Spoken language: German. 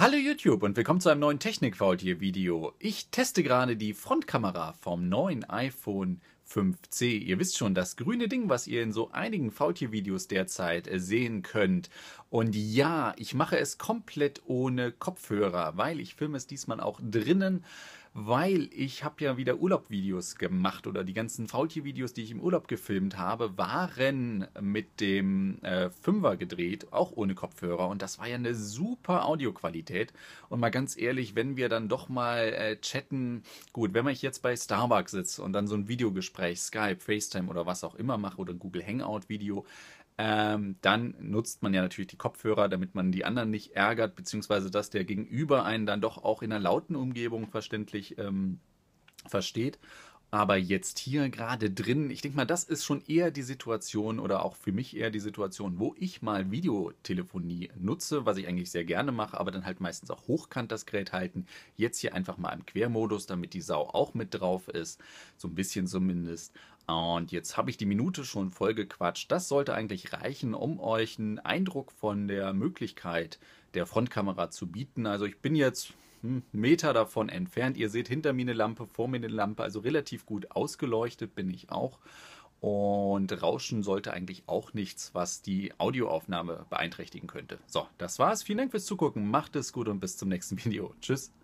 Hallo YouTube und willkommen zu einem neuen technik video Ich teste gerade die Frontkamera vom neuen iPhone 5C. Ihr wisst schon, das grüne Ding, was ihr in so einigen Faultier-Videos derzeit äh, sehen könnt. Und ja, ich mache es komplett ohne Kopfhörer, weil ich filme es diesmal auch drinnen, weil ich habe ja wieder Urlaubvideos gemacht oder die ganzen Faultier-Videos, die ich im Urlaub gefilmt habe, waren mit dem äh, Fünfer gedreht, auch ohne Kopfhörer. Und das war ja eine super Audioqualität. Und mal ganz ehrlich, wenn wir dann doch mal äh, chatten, gut, wenn man jetzt bei Starbucks sitzt und dann so ein Video gesprochen Videogespräch, Skype, FaceTime oder was auch immer mache oder Google Hangout Video, ähm, dann nutzt man ja natürlich die Kopfhörer, damit man die anderen nicht ärgert, beziehungsweise dass der Gegenüber einen dann doch auch in einer lauten Umgebung verständlich ähm, versteht. Aber jetzt hier gerade drin, ich denke mal, das ist schon eher die Situation oder auch für mich eher die Situation, wo ich mal Videotelefonie nutze, was ich eigentlich sehr gerne mache, aber dann halt meistens auch hochkant das Gerät halten. Jetzt hier einfach mal im Quermodus, damit die Sau auch mit drauf ist, so ein bisschen zumindest. Und jetzt habe ich die Minute schon voll gequatscht. Das sollte eigentlich reichen, um euch einen Eindruck von der Möglichkeit der Frontkamera zu bieten. Also ich bin jetzt hm, Meter davon entfernt. Ihr seht hinter mir eine Lampe, vor mir eine Lampe, also relativ gut ausgeleuchtet bin ich auch. Und Rauschen sollte eigentlich auch nichts, was die Audioaufnahme beeinträchtigen könnte. So, das war's. Vielen Dank fürs Zugucken. Macht es gut und bis zum nächsten Video. Tschüss.